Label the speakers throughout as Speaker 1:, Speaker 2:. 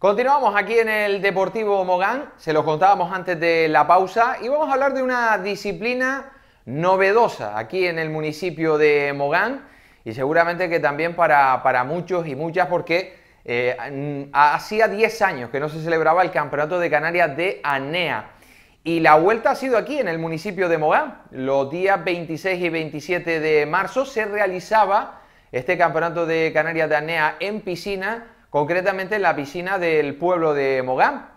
Speaker 1: Continuamos aquí en el Deportivo Mogán, se lo contábamos antes de la pausa y vamos a hablar de una disciplina novedosa aquí en el municipio de Mogán y seguramente que también para, para muchos y muchas porque eh, hacía 10 años que no se celebraba el Campeonato de Canarias de ANEA e y la vuelta ha sido aquí en el municipio de Mogán. Los días 26 y 27 de marzo se realizaba este Campeonato de Canarias de ANEA e en piscina concretamente en la piscina del pueblo de Mogán.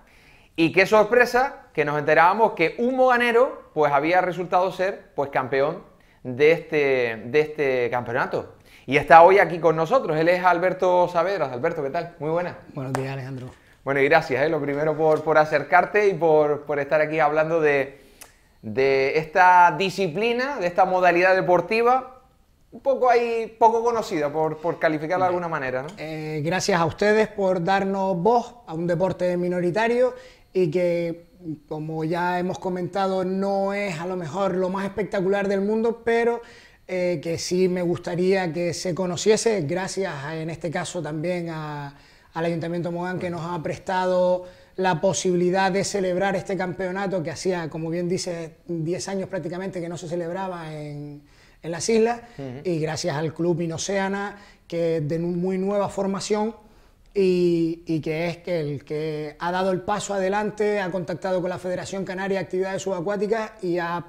Speaker 1: Y qué sorpresa que nos enterábamos que un moganero pues había resultado ser pues campeón de este, de este campeonato. Y está hoy aquí con nosotros, él es Alberto Saavedras. Alberto, ¿qué tal? Muy buena. Buenos días, Alejandro. Bueno, y gracias, ¿eh? lo primero por, acercarte y por, estar aquí hablando de, de esta disciplina, de esta modalidad deportiva un poco ahí, poco conocida, por, por calificarla de alguna manera. Eh,
Speaker 2: gracias a ustedes por darnos voz a un deporte minoritario y que, como ya hemos comentado, no es a lo mejor lo más espectacular del mundo, pero eh, que sí me gustaría que se conociese, gracias en este caso también al Ayuntamiento Mogán que nos ha prestado la posibilidad de celebrar este campeonato que hacía, como bien dice, 10 años prácticamente que no se celebraba en, en las islas y gracias al club Minoceana, que es de muy nueva formación y, que es el que ha dado el paso adelante, ha contactado con la Federación Canaria de Actividades Subacuáticas y ha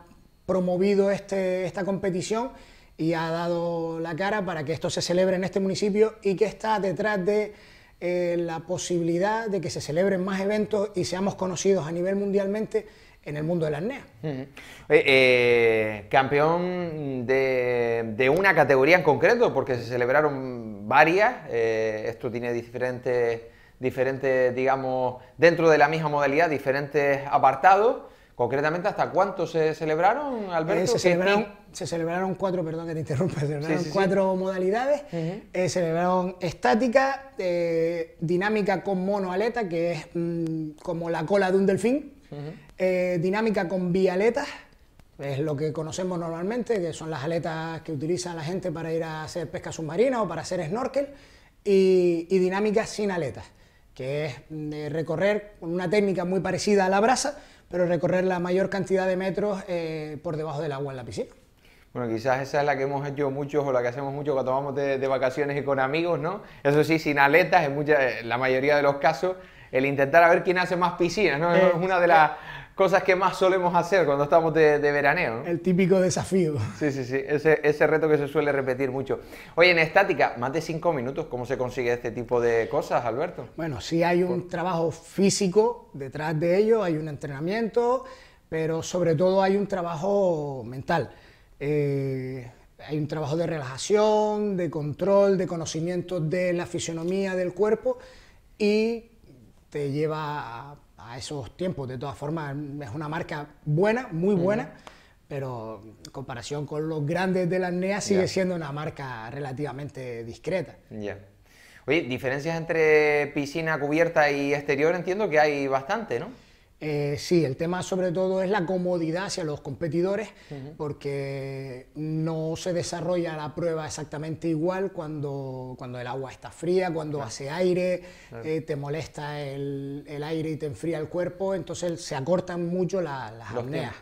Speaker 2: promovido este, esta competición y ha dado la cara para que esto se celebre en este municipio y que está detrás de eh, la posibilidad de que se celebren más eventos y seamos conocidos a nivel mundialmente en el mundo de la NEA.
Speaker 1: Eh, eh, campeón de, una categoría en concreto, porque se celebraron varias, eh, esto tiene diferentes, diferentes, digamos, dentro de la misma modalidad, diferentes apartados. Concretamente, ¿hasta cuánto se celebraron, Alberto? se, celebraron,
Speaker 2: cuatro, perdón que te interrumpa, se celebraron cuatro modalidades. se celebraron estática, dinámica con mono aleta, que es mm, como la cola de un delfín, eh, dinámica con bialetas, es lo que conocemos normalmente, que son las aletas que utiliza la gente para ir a hacer pesca submarina o para hacer snorkel, y, dinámica sin aletas, que es mm, recorrer con una técnica muy parecida a la brasa, pero recorrer la mayor cantidad de metros eh, por debajo del agua en la piscina.
Speaker 1: Bueno, quizás esa es la que hemos hecho muchos o la que hacemos mucho cuando vamos de, vacaciones y con amigos, ¿no? Eso sí, sin aletas, en, mucha, en eh, la mayoría de los casos, el intentar a ver quién hace más piscinas, ¿no? Eh, es una de las cosas que más solemos hacer cuando estamos de, veraneo. El
Speaker 2: típico desafío.
Speaker 1: Sí, sí, sí, ese, reto que se suele repetir mucho. Oye, en estática, más de cinco minutos, ¿cómo se consigue este tipo de cosas, Alberto?
Speaker 2: Bueno, sí hay un trabajo físico detrás de ello, hay un entrenamiento, pero sobre todo hay un trabajo mental. Eh, hay un trabajo de relajación, de control, de conocimiento de la fisionomía del cuerpo y te lleva a, esos tiempos. De todas formas, es una marca buena, muy buena, pero en comparación con los grandes de la NEA sigue siendo una marca relativamente discreta.
Speaker 1: Oye, diferencias entre piscina cubierta y exterior entiendo que hay bastante, ¿no?
Speaker 2: Eh, sí, el tema sobre todo es la comodidad hacia los competidores, porque no se desarrolla la prueba exactamente igual cuando, cuando el agua está fría, cuando hace aire, eh, te molesta el, el, aire y te enfría el cuerpo, entonces se acortan mucho las
Speaker 1: los apneas.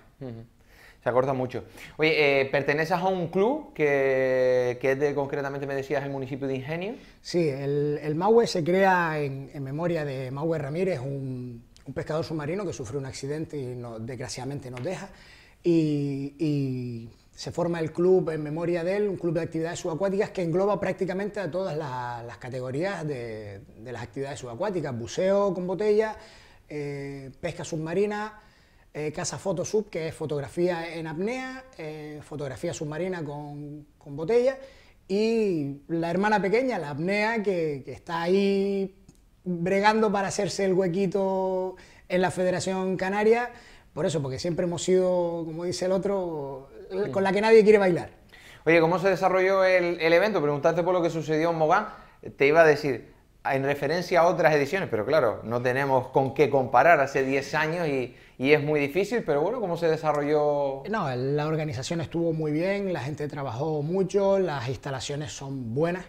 Speaker 1: Se acorta mucho. Oye, eh, ¿perteneces a un club que, que, es de, concretamente me decías, el municipio de Ingenio? Sí, el, el
Speaker 2: MAUE se crea en, en memoria de Maue Ramírez, un un pescador submarino que sufre un accidente y desgraciadamente nos deja. Y, se forma el club en memoria de él, un club de actividades subacuáticas que engloba prácticamente a todas las, categorías de, las actividades subacuáticas, buceo con botella, eh, pesca submarina, eh, Casa Fotosub, que es fotografía en apnea, eh, fotografía submarina con, botella, y la hermana pequeña, la apnea, que, que está ahí bregando para hacerse el huequito en la Federación Canaria, por eso, porque siempre hemos sido, como dice el otro, con la que nadie quiere bailar.
Speaker 1: Oye, ¿cómo se desarrolló el, el evento? Preguntaste por lo que sucedió en Mogán, te iba a decir, en referencia a otras ediciones, pero claro, no tenemos con qué comparar hace 10 años y, y, es muy difícil, pero bueno, ¿cómo se desarrolló?
Speaker 2: No, la organización estuvo muy bien, la gente trabajó mucho, las instalaciones son buenas,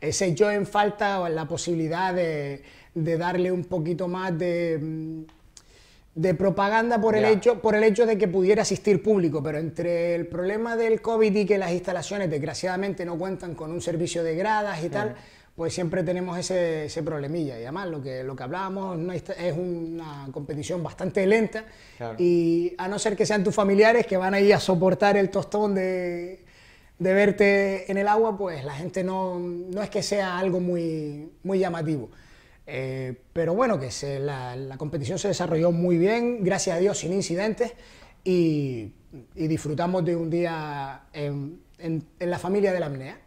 Speaker 2: ese yo en falta la posibilidad de, darle un poquito más de, mm, de propaganda por el, hecho, por el hecho de que pudiera asistir público, pero entre el problema del COVID y que las instalaciones desgraciadamente no cuentan con un servicio de gradas y tal, pues siempre tenemos ese, problemilla. Y además lo que, lo que hablábamos es, una competición bastante lenta y a no ser que sean tus familiares que van a ir a soportar el tostón de de verte en el agua, pues la gente no, no es que sea algo muy, muy llamativo. Eh, pero bueno, que se, la, competición se desarrolló muy bien, gracias a Dios, sin incidentes, y, disfrutamos de un día en, la familia de la apnea.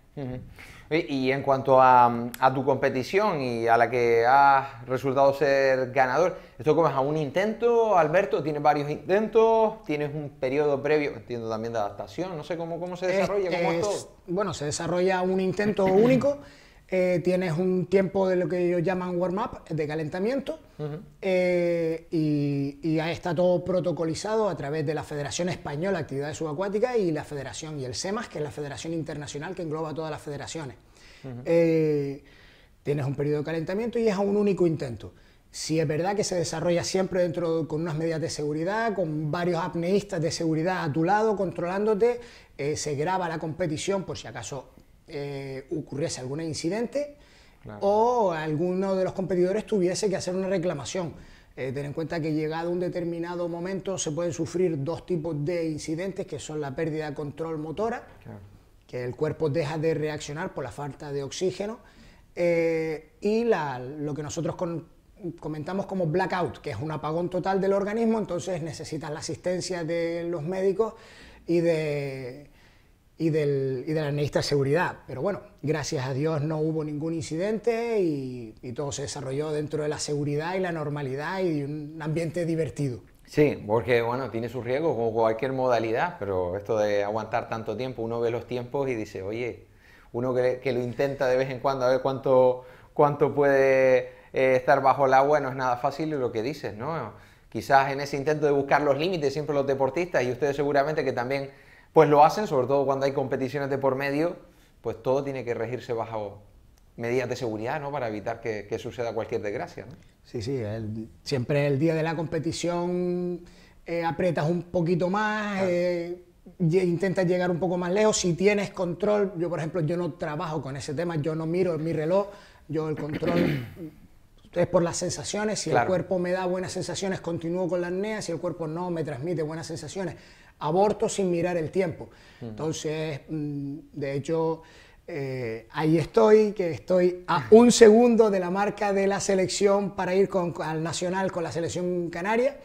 Speaker 1: Y en cuanto a, tu competición y a la que has resultado ser ganador, ¿esto comes a un intento, Alberto? ¿Tienes varios intentos? ¿Tienes un periodo previo, entiendo también, de adaptación? No sé cómo, cómo se desarrolla, cómo
Speaker 2: Bueno, se desarrolla un intento único. Eh, tienes un tiempo de lo que ellos llaman warm-up, de calentamiento, eh, y, está todo protocolizado a través de la Federación Española de Actividades Subacuáticas y la Federación y el SEMAS, que es la federación internacional que engloba todas las federaciones. Eh, tienes un periodo de calentamiento y es a un único intento. Si es verdad que se desarrolla siempre dentro con unas medidas de seguridad, con varios apneístas de seguridad a tu lado, controlándote, se graba la competición por si acaso eh, ocurriese algún incidente o alguno de los competidores tuviese que hacer una reclamación. Eh, ten en cuenta que llegado un determinado momento se pueden sufrir dos tipos de incidentes, que son la pérdida de control motora, que el cuerpo deja de reaccionar por la falta de oxígeno, eh, y la, lo que nosotros comentamos como blackout, que es un apagón total del organismo, entonces necesitas la asistencia de los médicos y de y de y necesidad de seguridad. Pero bueno, gracias a Dios no hubo ningún incidente y, todo se desarrolló dentro de la seguridad y la normalidad y un ambiente divertido.
Speaker 1: Sí, porque bueno, tiene sus riesgos como cualquier modalidad, pero esto de aguantar tanto tiempo, uno ve los tiempos y dice, oye, uno que, lo intenta de vez en cuando a ver cuánto, cuánto puede eh, estar bajo el agua, no es nada fácil lo que dices, ¿no? Quizás en ese intento de buscar los límites siempre los deportistas y ustedes seguramente que también pues lo hacen, sobre todo cuando hay competiciones de por medio, pues todo tiene que regirse bajo medidas de seguridad, ¿no? Para evitar que, suceda cualquier desgracia,
Speaker 2: Sí, sí, siempre el día de la competición eh, aprietas un poquito más, eh, intentas llegar un poco más lejos, si tienes control, yo por ejemplo, yo no trabajo con ese tema, yo no miro mi reloj, yo el control es por las sensaciones, si el cuerpo me da buenas sensaciones, continúo con la apnea, si el cuerpo no me transmite buenas sensaciones, aborto sin mirar el tiempo. Entonces, mm, de hecho, eh, ahí estoy, que estoy a un segundo de la marca de la selección para ir con, al Nacional con la selección canaria.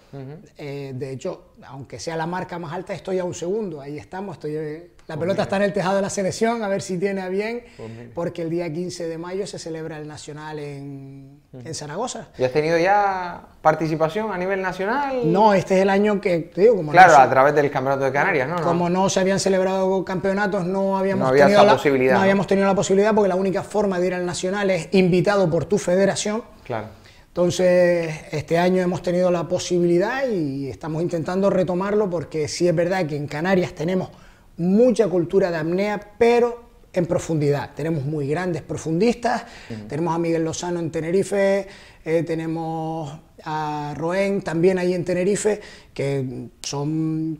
Speaker 2: Eh, de hecho, aunque sea la marca más alta, estoy a un segundo. Ahí estamos, estoy eh, la pues pelota está en el tejado de la selección, a ver si tiene a bien, pues porque el día 15 de mayo se celebra el Nacional en, Zaragoza.
Speaker 1: ¿Y has tenido ya participación a nivel nacional? No, este es el año que, digo, como Claro, a través del Campeonato de Canarias, ¿no? Como no se habían celebrado
Speaker 2: campeonatos, no habíamos, tenido, la, posibilidad, no habíamos tenido la posibilidad, porque la única forma de ir al Nacional es invitado por tu federación. Claro. Entonces, este año hemos tenido la posibilidad y estamos intentando retomarlo porque sí es verdad que en Canarias tenemos mucha cultura de apnea, pero en profundidad. Tenemos muy grandes profundistas, tenemos a Miguel Lozano en Tenerife, eh, tenemos a Roen también ahí en Tenerife, que son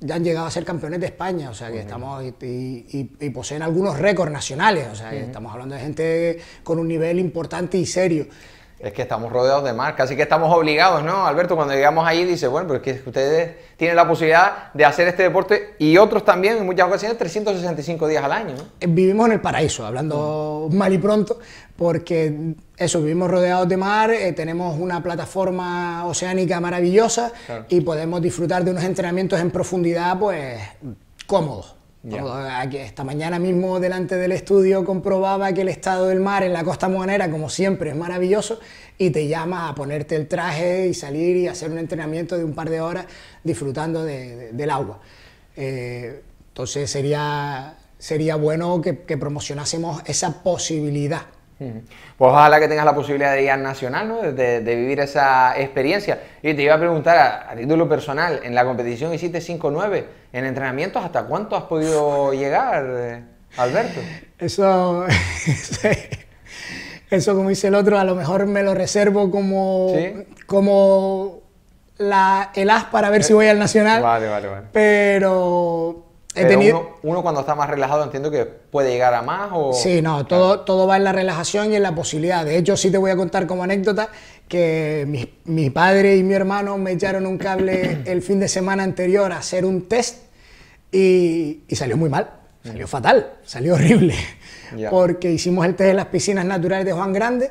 Speaker 2: ya han llegado a ser campeones de España, o sea que estamos y, poseen algunos récords nacionales, estamos hablando de gente con un nivel
Speaker 1: importante y serio. Es que estamos rodeados de mar, casi que estamos obligados, ¿no? Alberto, cuando llegamos ahí dice, bueno, pero es que ustedes tienen la posibilidad de hacer este deporte y otros también, en muchas ocasiones, 365 días al año. ¿no?
Speaker 2: Eh, vivimos en el paraíso, hablando mal y pronto, porque eso, vivimos rodeados de mar, eh, tenemos una plataforma oceánica maravillosa y podemos disfrutar de unos entrenamientos en profundidad, pues, cómodos. Ah, que Esta mañana mismo delante del estudio comprobaba que el estado del mar en la costa monera como siempre, es maravilloso y te llama a ponerte el traje y salir y hacer un entrenamiento de un par de horas disfrutando del agua. Eh, entonces sería, sería bueno que promocionásemos esa posibilidad.
Speaker 1: Pues ojalá que tengas la posibilidad de ir al Nacional, ¿no? de, vivir esa experiencia. Y te iba a preguntar, a, título personal, en la competición hiciste 5-9, en entrenamientos, ¿hasta cuánto has podido llegar, eh, Alberto? Eso,
Speaker 2: eso como dice el otro, a lo mejor me lo reservo como, como la, el as para ver si eh, voy al Nacional. Vale, vale, vale.
Speaker 1: Pero uno, cuando está más relajado entiendo que puede llegar a más o... Sí, no, todo, todo va en la relajación y en la
Speaker 2: posibilidad. De hecho, sí te voy a contar como anécdota que mi, mi padre y mi hermano me echaron un cable el fin de semana anterior a hacer un test y, salió muy mal, salió mm. fatal, salió horrible. Porque hicimos el test en las piscinas naturales de Juan Grande,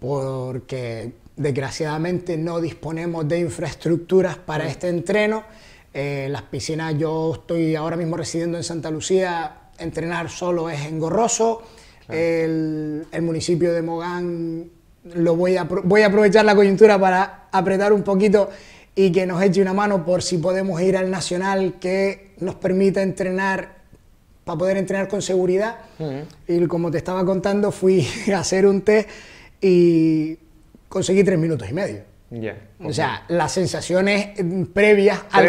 Speaker 2: porque desgraciadamente no disponemos de infraestructuras para mm. este entreno eh, las piscinas, yo estoy ahora mismo residiendo en Santa Lucía, entrenar solo es engorroso. El, municipio de Mogán lo voy a, voy a aprovechar la coyuntura para apretar un poquito y que nos eche una mano por si podemos ir al nacional que nos permita entrenar para poder entrenar con seguridad. Y como te estaba contando, fui a hacer un test y conseguí tres minutos y medio o sea, las sensaciones mm, previas, al,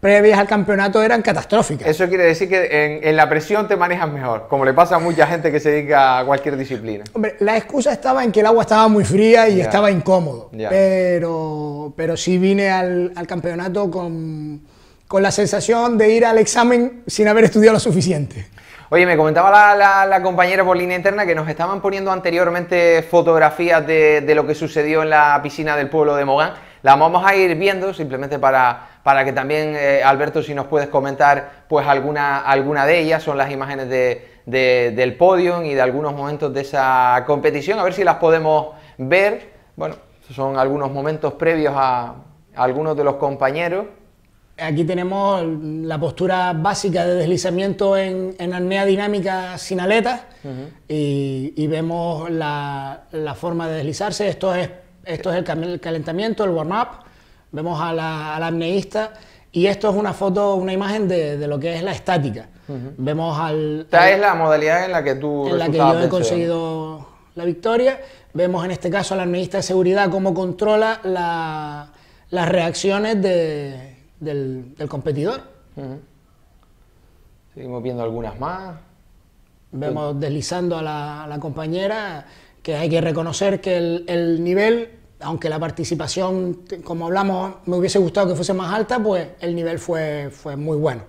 Speaker 2: previas al campeonato eran catastróficas.
Speaker 1: Eso quiere decir que en, la presión te manejas mejor, como le pasa a mucha gente que se dedica a cualquier disciplina.
Speaker 2: Hombre, la excusa estaba en que el agua estaba muy fría y estaba incómodo, pero, pero sí vine al, al campeonato con, con la sensación de ir al examen sin haber estudiado lo suficiente.
Speaker 1: Oye, me comentaba la, compañera por línea interna que nos estaban poniendo anteriormente fotografías de, lo que sucedió en la piscina del pueblo de Mogán. Las vamos a ir viendo simplemente para, que también, eh, Alberto, si nos puedes comentar pues alguna, alguna de ellas, son las imágenes del podio y de algunos momentos de esa competición, a ver si las podemos ver. Bueno, son algunos momentos previos a algunos de los compañeros. Aquí tenemos la postura básica de deslizamiento
Speaker 2: en, en apnea dinámica sin aletas y, vemos la, forma de deslizarse. Esto es, esto es el calentamiento, el warm-up. Vemos a la, a apneísta y esto es una foto, una imagen de, lo que es la estática.
Speaker 1: Vemos al... Esta es la modalidad en la que tú... En la que yo he
Speaker 2: conseguido la victoria. Vemos en este caso al apneísta de seguridad cómo controla las reacciones de del, competidor. Seguimos viendo algunas más. Vemos deslizando a la, compañera que hay que reconocer que el, nivel, aunque la participación, como hablamos, me hubiese gustado que fuese más alta, pues el nivel fue, fue muy bueno.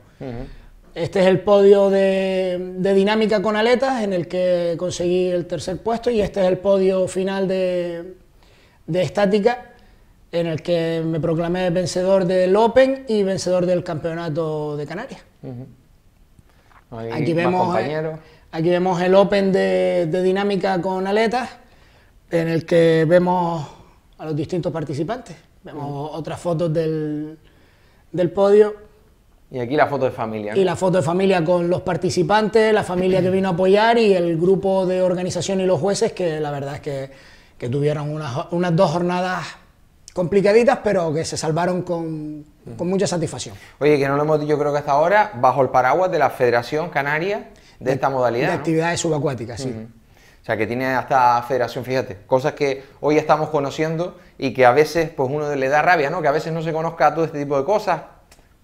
Speaker 2: Este es el podio de, de, dinámica con aletas en el que conseguí el tercer puesto y este es el podio final de, de estática en el que me proclamé vencedor del Open y vencedor del Campeonato de Canarias. Aquí, vemos, eh, aquí vemos el Open de, dinámica con aletas, en el que vemos a los distintos participantes. Vemos otras fotos del, podio.
Speaker 1: Y aquí la foto de familia. Y la foto de
Speaker 2: familia con los participantes, la familia que vino a apoyar y el grupo de organización y los jueces que la verdad es que, tuvieron unas, unas dos jornadas complicaditas, pero que se salvaron con, mucha satisfacción.
Speaker 1: Oye, que no lo hemos dicho creo que hasta ahora, bajo el paraguas de la Federación Canaria de, esta modalidad. De actividades subacuáticas, sí. O sea, que tiene hasta federación, fíjate, cosas que hoy estamos conociendo y que a veces pues uno le da rabia, ¿no? Que a veces no se conozca todo este tipo de cosas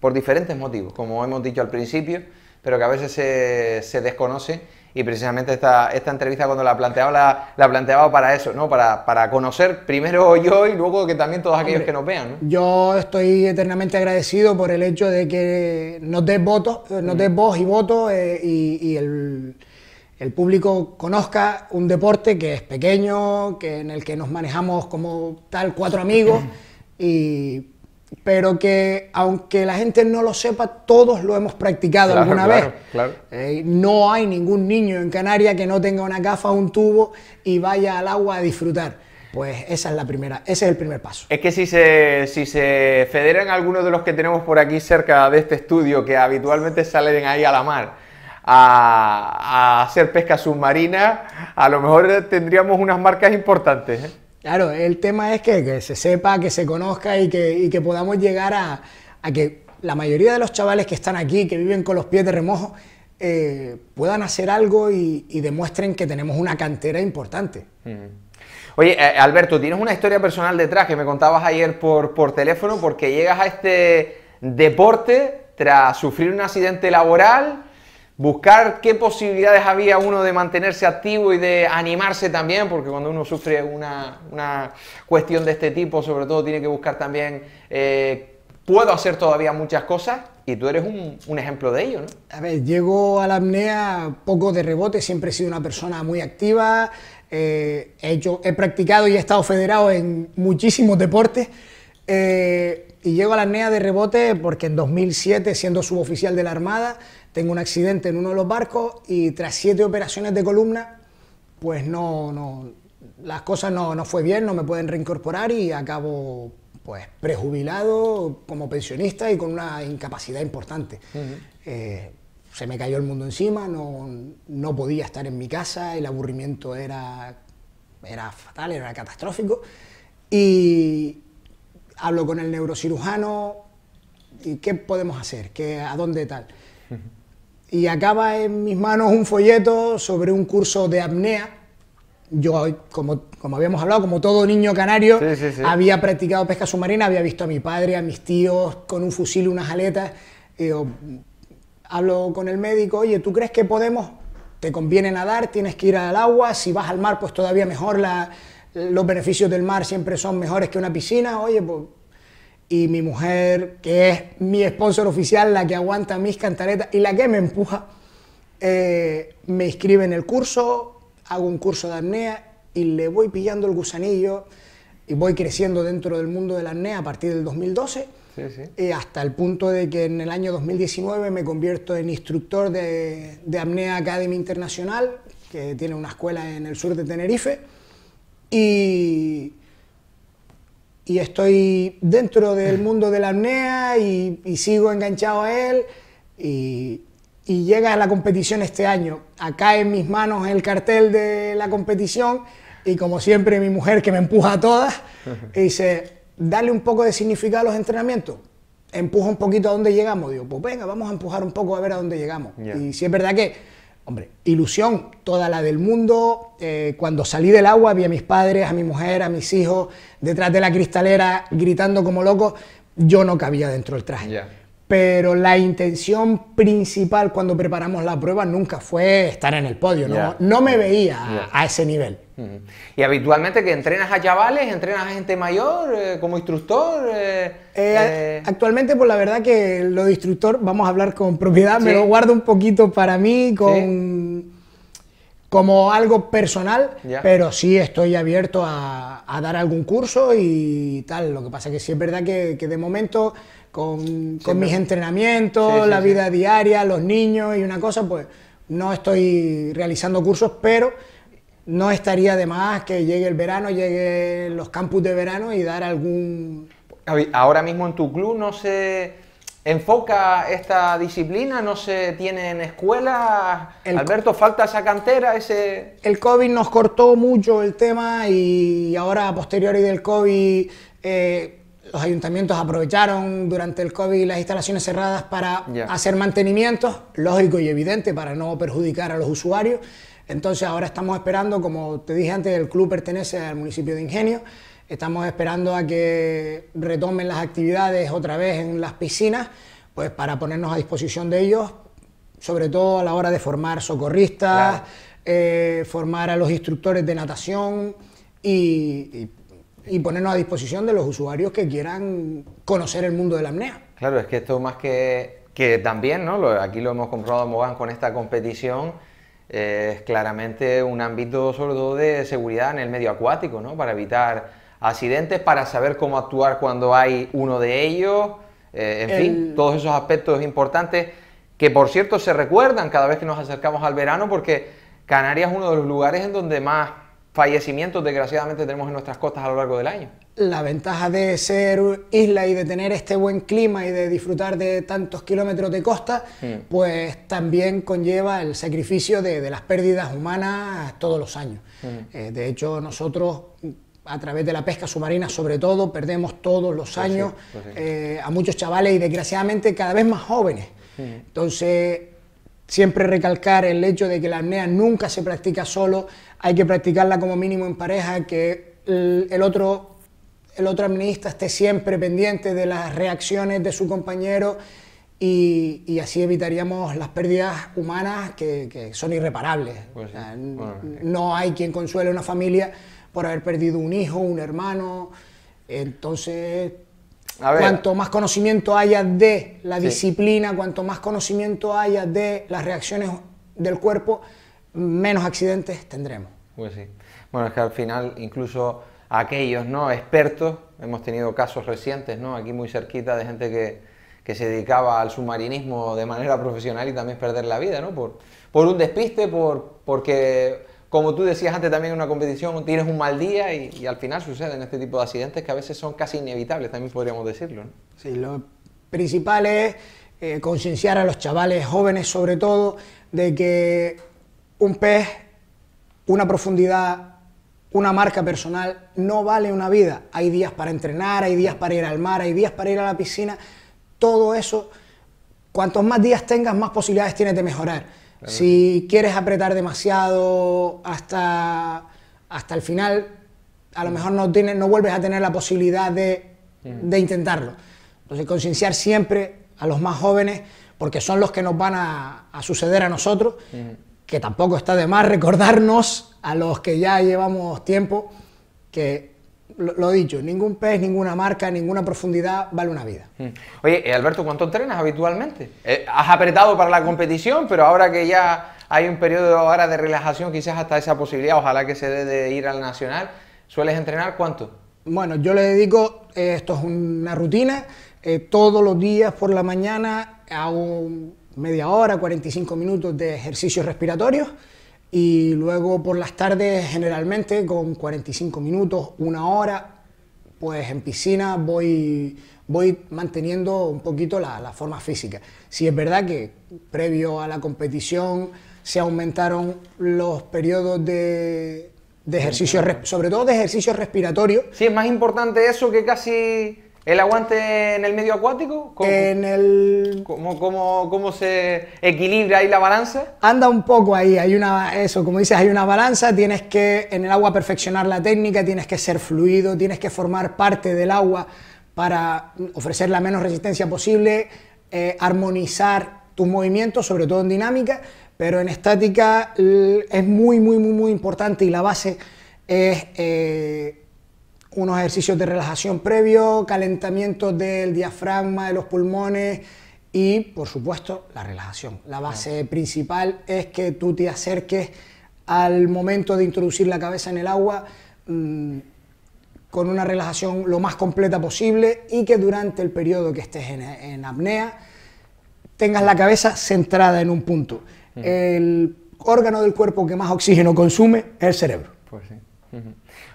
Speaker 1: por diferentes motivos, como hemos dicho al principio, pero que a veces se, se desconoce y precisamente esta, esta entrevista cuando la planteaba, la, planteaba para eso, ¿no? Para, para, conocer primero yo y luego que también todos aquellos que nos vean.
Speaker 2: Yo estoy eternamente agradecido por el hecho de que nos des votos, eh, nos mm. voz y voto eh, y, el, público conozca un deporte que es pequeño, que en el que nos manejamos como tal cuatro amigos y pero que aunque la gente no lo sepa, todos lo hemos practicado alguna vez. no hay ningún niño en Canarias que no tenga una gafa, un tubo y vaya al agua a disfrutar. Pues esa es la primera, ese es el primer paso.
Speaker 1: Es que si se, si se federan algunos de los que tenemos por aquí cerca de este estudio, que habitualmente salen ahí a la mar, a, hacer pesca submarina, a lo mejor tendríamos unas marcas importantes. ¿eh?
Speaker 2: Claro, el tema es que, se sepa, que se conozca y que, podamos llegar a, que la mayoría de los chavales que están aquí, que viven con los pies de remojo, eh, puedan hacer algo y, demuestren que tenemos una cantera importante.
Speaker 1: Mm. Oye, eh, Alberto, tienes una historia personal detrás que me contabas ayer por, por teléfono porque llegas a este deporte tras sufrir un accidente laboral buscar qué posibilidades había uno de mantenerse activo y de animarse también, porque cuando uno sufre una, una cuestión de este tipo, sobre todo tiene que buscar también, eh, puedo hacer todavía muchas cosas, y tú eres un, ejemplo de ello, ¿no? A ver, llego
Speaker 2: a la apnea poco de rebote, siempre he sido una persona muy activa, eh, he, hecho, he practicado y he estado federado en muchísimos deportes, eh, y llego a la apnea de rebote porque en 2007, siendo suboficial de la Armada, tengo un accidente en uno de los barcos y tras siete operaciones de columna, pues no, no las cosas no, no fue bien, no me pueden reincorporar y acabo pues prejubilado como pensionista y con una incapacidad importante. Eh, se me cayó el mundo encima, no, no, podía estar en mi casa, el aburrimiento era, era fatal, era catastrófico. Y hablo con el neurocirujano, ¿y qué podemos hacer? ¿Qué, ¿A dónde tal? y acaba en mis manos un folleto sobre un curso de apnea. Yo, como, como habíamos hablado, como todo niño canario, había practicado pesca submarina, había visto a mi padre, a mis tíos con un fusil, y unas aletas. hablo con el médico, oye, ¿tú crees que podemos? Te conviene nadar, tienes que ir al agua, si vas al mar, pues todavía mejor, los beneficios del mar siempre son mejores que una piscina, oye, pues y mi mujer, que es mi sponsor oficial, la que aguanta mis cantaretas y la que me empuja, eh, me inscribe en el curso, hago un curso de apnea y le voy pillando el gusanillo y voy creciendo dentro del mundo de la apnea a partir del 2012. Y eh, hasta el punto de que en el año 2019 me convierto en instructor de, de Apnea Academy Internacional, que tiene una escuela en el sur de Tenerife. Y, y estoy dentro del mm. mundo de la apnea y, sigo enganchado a él y, llega a la competición este año. Acá en mis manos el cartel de la competición y como siempre mi mujer que me empuja a todas dice, dale un poco de significado a los entrenamientos. Empuja un poquito a donde llegamos. Digo, pues venga, vamos a empujar un poco a ver a dónde llegamos. Y si es verdad que Hombre, ilusión, toda la del mundo. Eh, cuando salí del agua vi a mis padres, a mi mujer, a mis hijos detrás de la cristalera gritando como locos. Yo no cabía dentro del traje pero la intención principal cuando preparamos
Speaker 1: la prueba nunca fue estar en el podio, no, me veía a, ese nivel. ¿Y habitualmente que entrenas a chavales, entrenas a gente mayor eh, como instructor? Eh,
Speaker 2: eh, actualmente, pues la verdad que lo de instructor, vamos a hablar con propiedad, me lo guardo un poquito para mí, con, como algo personal, pero sí estoy abierto a, dar algún curso y tal. Lo que pasa que sí es verdad que de momento con, mis entrenamientos, la vida diaria, los niños y una cosa, pues no estoy realizando cursos, pero no estaría de más que
Speaker 1: llegue el verano, llegue los campus de verano y dar algún... Ahora mismo en tu club no se enfoca esta disciplina, no se tiene en escuelas. Alberto, falta esa cantera, ese... El COVID nos cortó mucho el
Speaker 2: tema y ahora a posteriori del COVID... Eh, los ayuntamientos aprovecharon durante el COVID las instalaciones cerradas para hacer mantenimientos, lógico y evidente, para no perjudicar a los usuarios. Entonces ahora estamos esperando, como te dije antes, el club pertenece al municipio de Ingenio. Estamos esperando a que retomen las actividades otra vez en las piscinas, pues para ponernos a disposición de ellos, sobre todo a la hora de formar socorristas, eh, formar a los instructores de natación y y ponernos a disposición de los usuarios que quieran conocer el mundo de la apnea.
Speaker 1: Claro, es que esto más que, que también, ¿no? aquí lo hemos comprobado Mogán con esta competición, eh, es claramente un ámbito sobre todo de seguridad en el medio acuático, ¿no? para evitar accidentes, para saber cómo actuar cuando hay uno de ellos, eh, en fin, todos esos aspectos importantes que por cierto se recuerdan cada vez que nos acercamos al verano porque Canarias es uno de los lugares en donde más fallecimientos desgraciadamente tenemos en nuestras costas a lo largo del año.
Speaker 2: La ventaja de ser isla y de tener este buen clima y de disfrutar de tantos kilómetros de costa, mm. pues también conlleva el sacrificio de, las pérdidas humanas todos los años. Mm. Eh, de hecho, nosotros a través de la pesca submarina sobre todo, perdemos todos los pues años pues eh, a muchos chavales y desgraciadamente cada vez más jóvenes. Mm. Entonces, siempre recalcar el hecho de que la apnea nunca se practica solo, hay que practicarla como mínimo en pareja, que el otro, el otro esté siempre pendiente de las reacciones de su compañero y, así evitaríamos las pérdidas humanas que, son irreparables. Pues eh. no hay quien consuele una familia por haber perdido un hijo, un hermano, entonces Cuanto más conocimiento haya de la disciplina, cuanto más conocimiento haya de las reacciones del cuerpo, menos accidentes tendremos.
Speaker 1: Pues sí. Bueno, es que al final incluso aquellos no expertos, hemos tenido casos recientes, ¿no? Aquí muy cerquita de gente que, que se dedicaba al submarinismo de manera profesional y también perder la vida, ¿no? Por, por un despiste, por, porque como tú decías antes también en una competición, tienes un mal día y, al final suceden este tipo de accidentes que a veces son casi inevitables, también podríamos decirlo.
Speaker 2: Sí, lo principal es eh, concienciar a los chavales jóvenes sobre todo de que un pez, una profundidad, una marca personal no vale una vida. Hay días para entrenar, hay días para ir al mar, hay días para ir a la piscina. Todo eso, cuantos más días tengas, más posibilidades tienes de mejorar. Si quieres apretar demasiado hasta, hasta el final, a lo mm. mejor no, tienes, no vuelves a tener la posibilidad mm. de, intentarlo. Entonces, concienciar siempre a los más jóvenes, porque son los que nos van a suceder a nosotros, mm. que tampoco está de más recordarnos a los que ya llevamos tiempo que lo, he dicho, ningún pez, ninguna marca, ninguna profundidad vale una vida.
Speaker 1: Mm. Oye, Alberto, ¿cuánto entrenas habitualmente? Eh, has apretado para la competición, pero ahora que ya hay un periodo ahora de relajación, quizás hasta esa posibilidad, ojalá que se dé de ir al nacional, ¿sueles entrenar cuánto?
Speaker 2: Bueno, yo le dedico, eh, esto es una rutina, eh, todos los días por la mañana hago media hora, 45 minutos de ejercicios respiratorios y luego por las tardes generalmente con 45 minutos, una hora, pues en piscina voy, voy manteniendo un poquito la, forma física. Si es verdad que previo a la competición se aumentaron los periodos de, de ejercicio, sobre
Speaker 1: todo de ejercicio respiratorio. Sí, es más importante eso que casi ¿El aguante en el medio acuático? ¿Cómo, en el... ¿cómo, se equilibra ahí la balanza?
Speaker 2: Anda un poco ahí, hay una, eso, como dices, hay una balanza, tienes que en el agua perfeccionar la técnica, tienes que ser fluido, tienes que formar parte del agua para ofrecer la menos resistencia posible, eh, armonizar tus movimientos, sobre todo en dinámica, pero en estática es muy, muy, muy, muy importante y la base es... Eh, unos ejercicios de relajación previo, calentamiento del diafragma, de los pulmones y, por supuesto, la relajación. La base principal es que tú te acerques al momento de introducir la cabeza en el agua mm, con una relajación lo más completa posible y que durante el periodo que estés en, apnea tengas la cabeza centrada en un punto. El órgano del cuerpo que más oxígeno consume es el cerebro.
Speaker 1: Pues sí.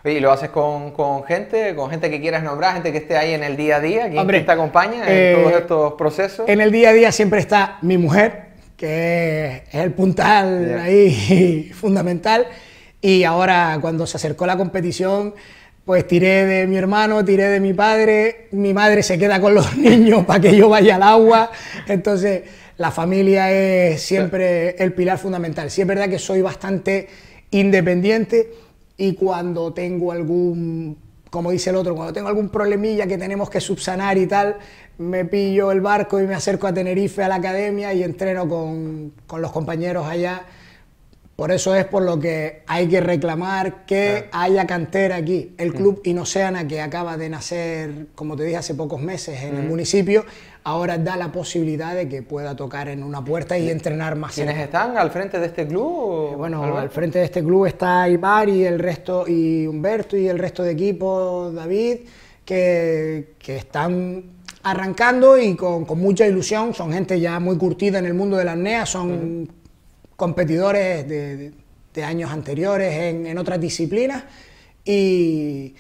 Speaker 1: ¿y lo haces con, con, gente, con gente que quieras nombrar, gente que esté ahí en el día a día, quien te acompaña en eh, todos estos procesos?
Speaker 2: En el día a día siempre está mi mujer, que es el puntal ahí fundamental. Y ahora cuando se acercó la competición, pues tiré de mi hermano, tiré de mi padre, mi madre se queda con los niños para que yo vaya al agua. Entonces, la familia es siempre el pilar fundamental. Sí es verdad que soy bastante independiente y cuando tengo algún, como dice el otro, cuando tengo algún problemilla que tenemos que subsanar y tal, me pillo el barco y me acerco a Tenerife, a la academia y entreno con, los compañeros allá. Por eso es por lo que hay que reclamar que haya cantera aquí. El mm. club Inoceana, que acaba de nacer, como te dije, hace pocos meses en el mm. municipio, ahora da la posibilidad de que pueda tocar en una puerta y entrenar más. ¿Quiénes están
Speaker 1: al frente de este club? Eh, bueno, al frente
Speaker 2: de este club está Ibar y el resto, y Humberto y el resto de equipo, David, que, están arrancando y con, mucha ilusión. Son gente ya muy curtida en el mundo de la apnea, son competidores de, años anteriores en, otras disciplinas y,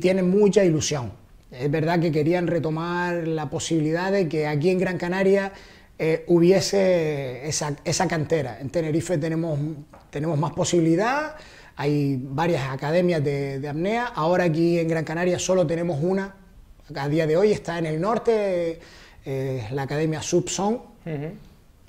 Speaker 2: tienen mucha ilusión. Es verdad que querían retomar la posibilidad de que aquí en Gran Canaria eh, hubiese esa, cantera. En Tenerife tenemos, tenemos más posibilidad, hay varias academias de, apnea, ahora aquí en Gran Canaria solo tenemos una, a día de hoy está en el norte, eh, la Academia Subson,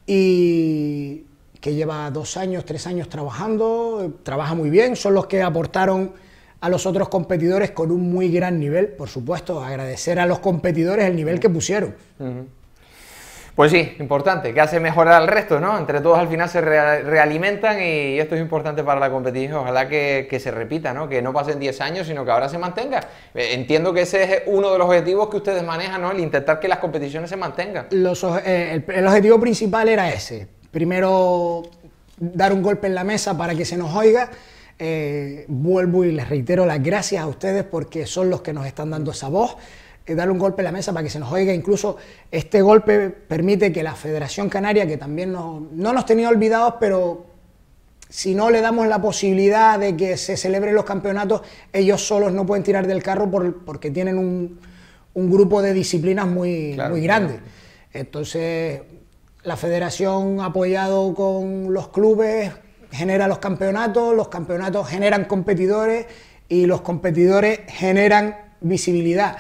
Speaker 2: y que lleva dos años, tres años trabajando, trabaja muy bien, son los que aportaron a los otros competidores con un muy gran nivel, por supuesto, agradecer a los competidores el nivel que pusieron.
Speaker 1: Pues sí, importante, que hace mejorar al resto, ¿no? Entre todos al final se realimentan y esto es importante para la competición. Ojalá que, se repita, ¿no? Que no pasen 10 años, sino que ahora se mantenga. Eh, entiendo que ese es uno de los objetivos que ustedes manejan, ¿no? El intentar que las competiciones se mantengan.
Speaker 2: Eh, el objetivo principal era ese. Primero, dar un golpe en la mesa para que se nos oiga eh, vuelvo y les reitero las gracias a ustedes porque son los que nos están dando esa voz. ...dar eh, darle un golpe a la mesa para que se nos oiga. Incluso este golpe permite que la Federación Canaria, que también no, no nos tenía olvidados, pero si no le damos la posibilidad de que se celebren los campeonatos, ellos solos no pueden tirar del carro porque tienen un, grupo de disciplinas muy, muy grande. Entonces, la federación ha apoyado con los clubes, genera los campeonatos, los campeonatos generan competidores y los competidores generan visibilidad.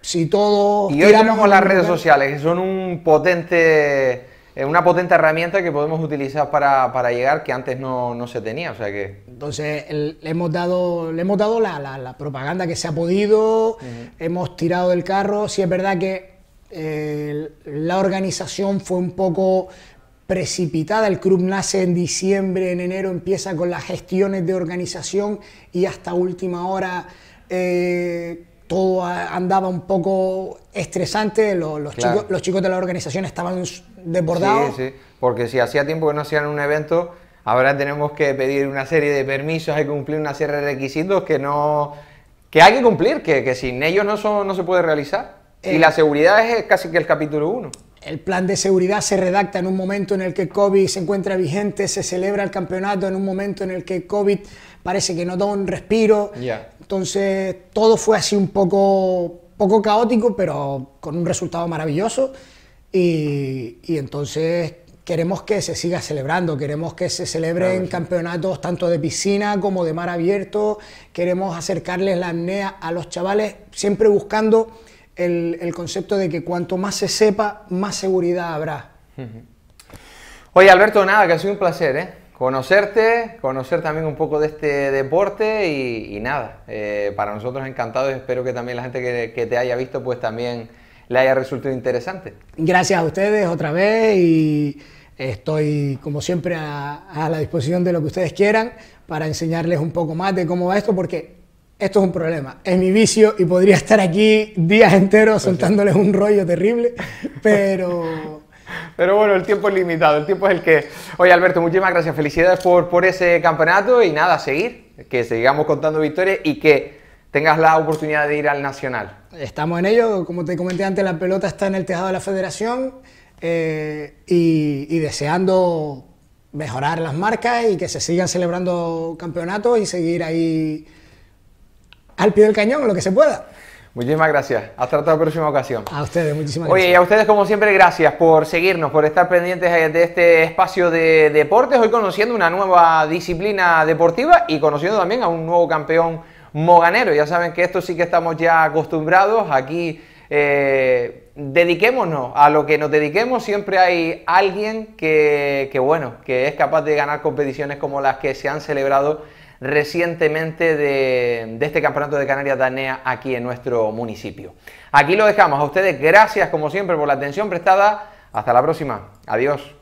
Speaker 2: Si todo Y hoy tenemos las redes
Speaker 1: sociales, que son un potente eh, una potente herramienta que podemos utilizar para, para llegar que antes no, no, se tenía. O sea que...
Speaker 2: Entonces, le hemos dado, le hemos dado la, la, propaganda que se ha podido, hemos tirado del carro. Sí es verdad que eh, la organización fue un poco precipitada. El club nace en diciembre, en enero empieza con las gestiones de organización y hasta última hora eh, todo andaba un poco estresante. Los, chicos, de la organización estaban desbordados.
Speaker 1: porque si hacía tiempo que no hacían un evento, ahora tenemos que pedir una serie de permisos, hay que cumplir una serie de requisitos que no que hay que cumplir, que, sin ellos no, no se puede realizar. y eh, la seguridad es casi que el capítulo 1.
Speaker 2: El plan de seguridad se redacta en un momento en el que el COVID se encuentra vigente, se celebra el campeonato en un momento en el que el COVID parece que no da un respiro. Entonces, todo fue así un poco, poco caótico, pero con un resultado maravilloso. Y, entonces queremos que se siga celebrando, queremos que se celebren campeonatos tanto de piscina como de mar abierto, queremos acercarles la apnea a los chavales, siempre buscando el, concepto de que cuanto más se sepa, más seguridad habrá.
Speaker 1: Oye, Alberto, nada, que ha sido un placer, ¿eh? Conocerte, conocer también un poco de este deporte y, nada, eh, para nosotros encantados, espero que también la gente que, te haya visto pues también le haya resultado interesante.
Speaker 2: Gracias a ustedes otra vez y estoy como siempre a, a la disposición de lo que ustedes quieran para enseñarles un poco más de cómo va esto porque esto es un problema, es mi vicio y podría estar aquí días enteros soltándoles un
Speaker 1: rollo terrible, pero... Pero bueno, el tiempo es limitado, el tiempo es el que... Oye Alberto, muchísimas gracias, felicidades por, por ese campeonato y nada, a seguir, que sigamos contando victorias y que tengas la oportunidad de ir al Nacional.
Speaker 2: Estamos en ello, como te comenté antes, la pelota está en el tejado de la federación eh, y, y deseando mejorar las marcas y que se sigan celebrando campeonatos y seguir ahí
Speaker 1: al pie del cañón, lo que se pueda. Muchísimas gracias. Hasta la próxima ocasión. A ustedes, muchísimas gracias. Oye, y a ustedes como siempre, gracias por seguirnos, por estar pendientes de este espacio de deportes, hoy conociendo una nueva disciplina deportiva y conociendo también a un nuevo campeón moganero. Ya saben que esto sí que estamos ya acostumbrados. Aquí eh, dediquémonos a lo que nos dediquemos. Siempre hay alguien que, que, bueno, que es capaz de ganar competiciones como las que se han celebrado recientemente de, este campeonato de Canarias Danea aquí en nuestro municipio. Aquí lo dejamos. A ustedes gracias como siempre por la atención prestada. Hasta la próxima. Adiós.